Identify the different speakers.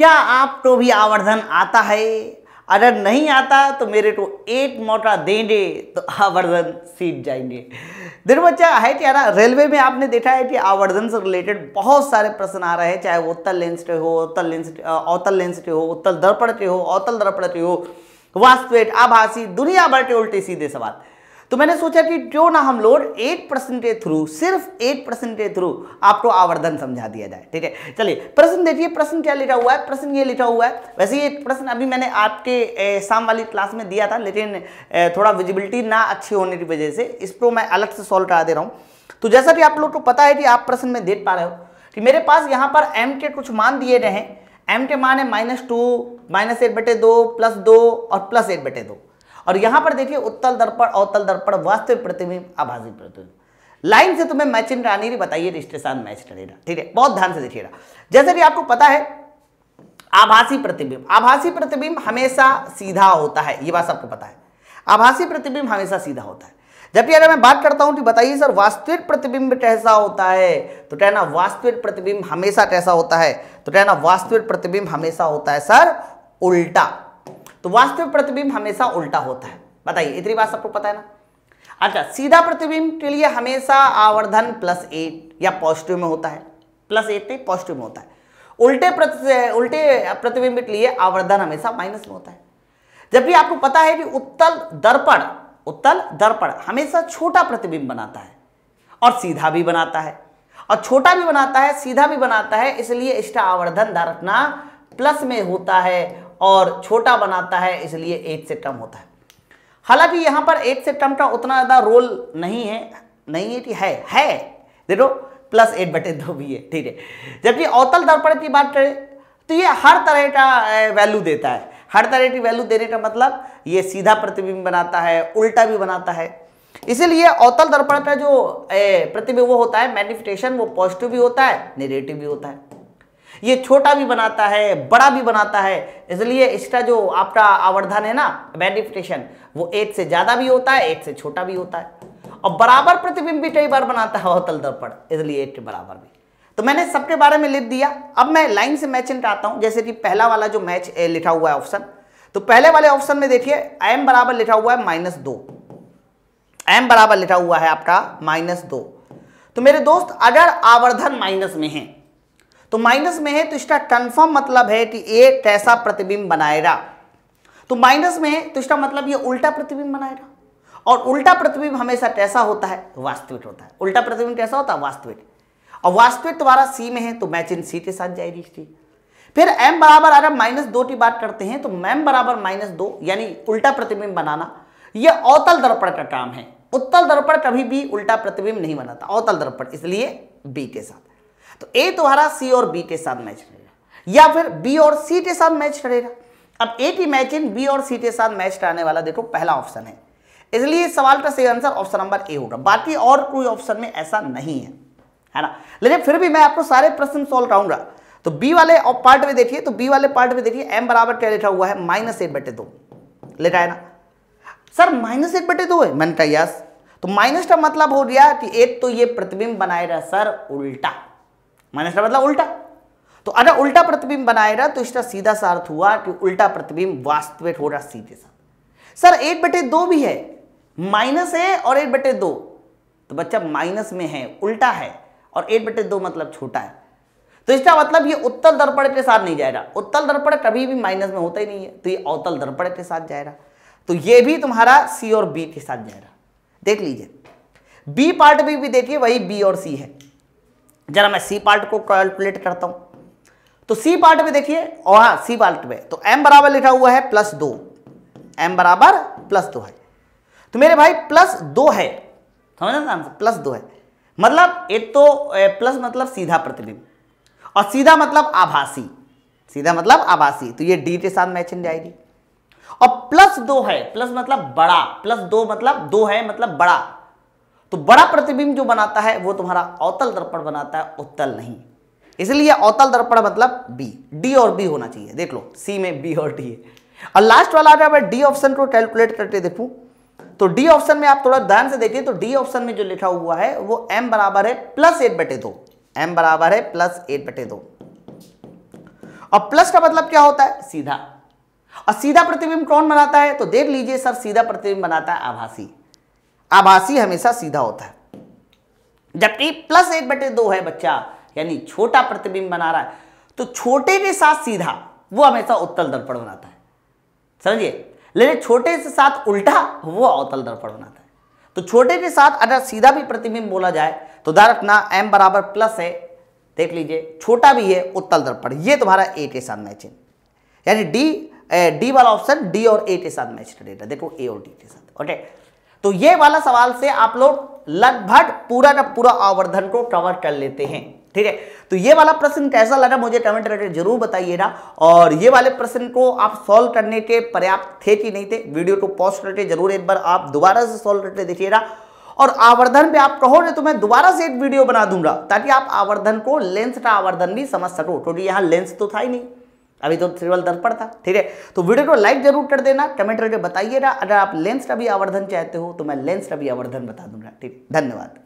Speaker 1: क्या आप तो भी आवर्धन आता है अगर नहीं आता तो मेरे को एक मोटा देंगे तो आवर्धन सीख जाएंगे देखो बच्चा है क्या ना रेलवे में आपने देखा है कि आवर्धन से रिलेटेड बहुत सारे प्रश्न आ रहे हैं चाहे वो उत्तल लेंस के हो उत्तल लेंस अवतल लेंस के हो उत्तल दर्पण के हो अवतल दर्पण के हो वास्तविक आभासी दुनिया भर के उल्टे सीधे सवाल तो मैंने सोचा कि क्यों ना हम लोग एट परसेंट के थ्रू सिर्फ एट परसेंट के थ्रू आपको आवर्धन समझा दिया जाए ठीक है चलिए प्रश्न देखिए प्रश्न क्या लिखा हुआ है प्रश्न ये लिखा हुआ है वैसे ये प्रश्न अभी मैंने आपके शाम वाली क्लास में दिया था लेकिन थोड़ा विजिबिलिटी ना अच्छी होने की वजह से इसको मैं अलग से सॉल्व करा दे रहा हूँ तो जैसा कि आप लोग को पता है कि आप प्रश्न में देख पा रहे हो कि मेरे पास यहाँ पर एम के कुछ मान दिए गए हैं एम के मान है माइनस टू माइनस एट बटे दो प्लस दो और प्लस एट बटे दो और यहां पर देखिए उत्तल दर्पण अवतल दर्पण वास्तविक प्रतिबिंब आभासी प्रतिबिंब लाइन से तुम्हें मैच इन रानी बताइए रिश्तेदार मैच टरेरा ठीक है बहुत ध्यान से देखिएगा जैसे कि आपको पता है आभासी प्रतिबिंब आभासी प्रतिबिंब हमेशा सीधा होता है ये बात आपको पता है आभासी प्रतिबिंब हमेशा सीधा होता है जब भी अगर मैं बात करता हूं कि बताइए सर वास्तविक प्रतिबिंब कैसा होता है तो कहना वास्तविक प्रतिबिंब हमेशा कैसा होता है तो कहना वास्तविक प्रतिबिंब हमेशा होता है सर उल्टा तो वास्तविक प्रतिबिंब हमेशा उल्टा होता है बताइए इतनी बात सबको पता है ना अच्छा सीधा प्रतिबिंब के लिए हमेशा आवर्धन प्लस एट या पॉजिटिव में होता है प्लस एट नहीं पॉजिटिव में होता है उल्टे प्रति उल्टे प्रतिबिंब के लिए आवर्धन हमेशा माइनस में होता है जबकि आपको पता है कि उत्तल दर्पण उत्तल दर्पण हमेशा छोटा प्रतिबिंब बनाता है और सीधा भी बनाता है और छोटा भी बनाता है सीधा भी बनाता है इसलिए इसका आवर्धन धारणा प्लस में होता है और छोटा बनाता है इसलिए एट से टर्म होता है हालांकि यहां पर एट से टर्म का उतना ज़्यादा रोल नहीं है नहीं है कि है है देखो प्लस एट बटे दो भी है ठीक है जबकि अवतल दर्पण की बात करें तो ये हर तरह का वैल्यू देता है हर तरह की वैल्यू देने का मतलब ये सीधा प्रतिबिंब बनाता है उल्टा भी बनाता है इसीलिए अवतल दर्पण का जो प्रतिबिंब वो होता है मैनिफिटेशन वो पॉजिटिव भी होता है निगेटिव भी होता है ये छोटा भी बनाता है बड़ा भी बनाता है इसलिए इसका जो आपका आवर्धन है ना बेनिफिटेशन वो एक से ज़्यादा भी होता है एक से छोटा भी होता है और बराबर प्रतिबिंब भी कई बार बनाता है अवतल दर्पण इसलिए एक के बराबर भी तो मैंने सबके बारे में लिख दिया अब मैं लाइन से मैच आता हूं जैसे कि पहला वाला जो मैच लिखा हुआ है ऑप्शन तो पहले वाले ऑप्शन में देखिए एम बराबर लिखा हुआ है माइनस दो एम बराबर लिखा हुआ है आपका माइनस दो तो मेरे दोस्त अगर आवर्धन माइनस में है तो माइनस में है तो इसका कंफर्म मतलब है कि ए कैसा प्रतिबिंब बनाएगा तो माइनस में है तो इसका मतलब ये उल्टा प्रतिबिंब बनाएगा और उल्टा प्रतिबिंब हमेशा कैसा होता है तो वास्तविक होता है उल्टा प्रतिबिंब कैसा होता है वास्तविक और वास्तविक तुम्हारा सी में है तो मैच इन सी के साथ जाएगी इसकी फिर एम बराबर अगर माइनस दो की बात करते हैं तो मैम बराबर माइनस दो यानी उल्टा प्रतिबिंब बनाना यह अवतल दर्पण का काम है उत्तल दर्पण कभी भी उल्टा प्रतिबिंब नहीं बनाता अवतल दर्पण इसलिए बी के साथ तो ए तुम्हारा सी और बी के साथ मैच करेगा या फिर बी और सी के साथ मैच करेगा अब ए की मैचिंग बी और सी के साथ मैच कराने वाला देखो पहला ऑप्शन है इसलिए इस सवाल का सही आंसर ऑप्शन नंबर ए होगा बाकी और कोई ऑप्शन में ऐसा नहीं है है ना लेकिन फिर भी मैं आपको सारे प्रश्न सोल्व कराऊंगा तो बी वाले पार्ट में देखिए तो बी वाले पार्ट में देखिए एम बराबर क्या लिखा हुआ है माइनस एट बटे दो लिखा है ना सर माइनस एट बटे दो है मैंने कहा यस तो माइनस का मतलब हो गया कि एक तो ये प्रतिबिंब बनाएगा सर उल्टा माइनस का मतलब उल्टा तो अगर उल्टा प्रतिबिंब बनाए रहा तो इसका सीधा सा अर्थ हुआ कि उल्टा प्रतिबिंब वास्तविक हो रहा सीधे साथ सर एक बटे दो भी है माइनस है और एक बटे दो तो बच्चा माइनस में है उल्टा है और एक बटे दो मतलब छोटा है तो इसका मतलब ये उत्तल दर्पण के साथ नहीं जाएगा उत्तल दर्पण कभी भी माइनस में होता ही नहीं है तो ये अवतल दर्पण के साथ जाएगा तो ये भी तुम्हारा सी और बी के साथ जाएगा देख लीजिए बी पार्ट भी, भी देखिए वही बी और सी है जरा मैं सी पार्ट को कैलकुलेट करता हूं तो सी पार्ट में देखिए और हाँ सी पार्ट में तो एम बराबर लिखा हुआ है प्लस दो एम बराबर प्लस दो है तो मेरे भाई प्लस दो है समझ ना आंसर प्लस दो है मतलब एक तो प्लस मतलब सीधा प्रतिबिंब और सीधा मतलब आभासी सीधा मतलब आभासी तो ये डी के साथ मैचिंग जाएगी और प्लस दो है प्लस मतलब बड़ा प्लस दो मतलब दो है मतलब बड़ा तो बड़ा प्रतिबिंब जो बनाता है वो तुम्हारा अवतल दर्पण बनाता है उत्तल नहीं इसलिए अवतल दर्पण मतलब बी डी और बी होना चाहिए देख लो सी में बी और डी है और लास्ट वाला अगर मैं डी ऑप्शन को कैलकुलेट करके देखूं तो डी ऑप्शन में आप थोड़ा ध्यान से देखें तो डी ऑप्शन में जो लिखा हुआ है वो एम बराबर है प्लस एट बटे दो एम बराबर है प्लस एट बटे दो और प्लस का मतलब क्या होता है सीधा और सीधा प्रतिबिंब कौन बनाता है तो देख लीजिए सर सीधा प्रतिबिंब बनाता है आभासी आभासी हमेशा सीधा होता है जबकि प्लस एक बटे दो है बच्चा यानी छोटा प्रतिबिंब बना रहा है तो छोटे के साथ सीधा वो हमेशा उत्तल दर्पण बनाता है समझिए लेकिन छोटे के साथ उल्टा वो अवतल दर्पण बनाता है तो छोटे के साथ अगर सीधा भी प्रतिबिंब बोला जाए तो ध्यान रखना एम बराबर प्लस है देख लीजिए छोटा भी है उत्तल दर्पण ये तुम्हारा ए के साथ मैचिंग यानी डी डी वाला ऑप्शन डी और ए के साथ मैच करेगा देखो ए और डी के साथ ओके तो ये वाला सवाल से आप लोग लगभग पूरा का पूरा आवर्धन को कवर कर लेते हैं ठीक है तो ये वाला प्रश्न कैसा लगा मुझे कमेंट करके जरूर बताइएगा और ये वाले प्रश्न को आप सॉल्व करने के पर्याप्त थे कि नहीं थे वीडियो को पॉज करके जरूर एक बार आप दोबारा से सॉल्व करके देखिएगा और आवर्धन पे आप कहो ना तो मैं दोबारा से एक वीडियो बना दूंगा ताकि आप आवर्धन को लेंस का आवर्धन भी समझ सको क्योंकि यहाँ लेंस तो था ही नहीं अभी तो केवल दर्पण था ठीक है तो वीडियो को लाइक जरूर कर देना कमेंट करके बताइएगा अगर आप लेंस रवि आवर्धन चाहते हो तो मैं लेंस रवि आवर्धन बता दूंगा ठीक धन्यवाद